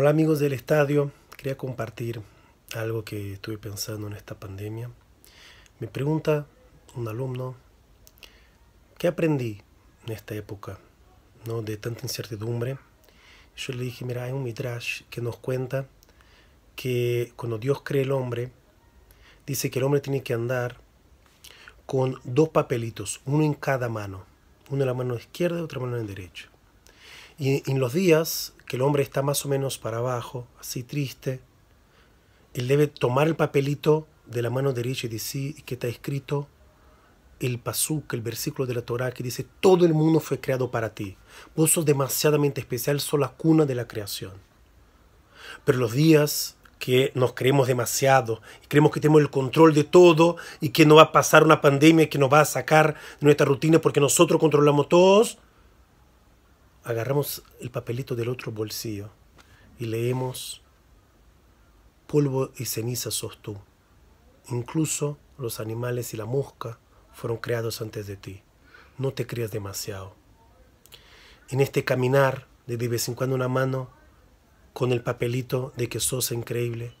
Hola amigos del estadio, quería compartir algo que estuve pensando en esta pandemia. Me pregunta un alumno, ¿qué aprendí en esta época ¿no? de tanta incertidumbre? Yo le dije, mira, hay un mitrash que nos cuenta que cuando Dios cree el hombre, dice que el hombre tiene que andar con dos papelitos, uno en cada mano, uno en la mano izquierda y otra mano en la derecha. Y en los días que el hombre está más o menos para abajo, así triste, él debe tomar el papelito de la mano derecha y decir que está escrito el pasuk, el versículo de la Torá que dice, todo el mundo fue creado para ti. Vos sos demasiadamente especial, sos la cuna de la creación. Pero los días que nos creemos demasiado y creemos que tenemos el control de todo y que no va a pasar una pandemia que nos va a sacar de nuestra rutina porque nosotros controlamos todos, agarramos el papelito del otro bolsillo y leemos polvo y ceniza sos tú. Incluso los animales y la mosca fueron creados antes de ti. No te creas demasiado. En este caminar, de vez en cuando una mano con el papelito de que sos increíble,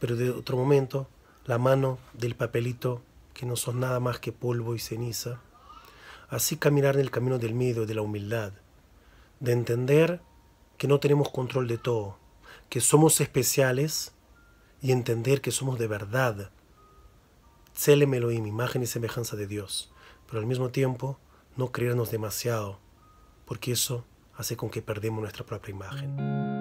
pero de otro momento la mano del papelito que no sos nada más que polvo y ceniza. Así caminar en el camino del miedo, y de la humildad, de entender que no tenemos control de todo, que somos especiales y entender que somos de verdad. y mi imagen y semejanza de Dios, pero al mismo tiempo no creernos demasiado, porque eso hace con que perdemos nuestra propia imagen.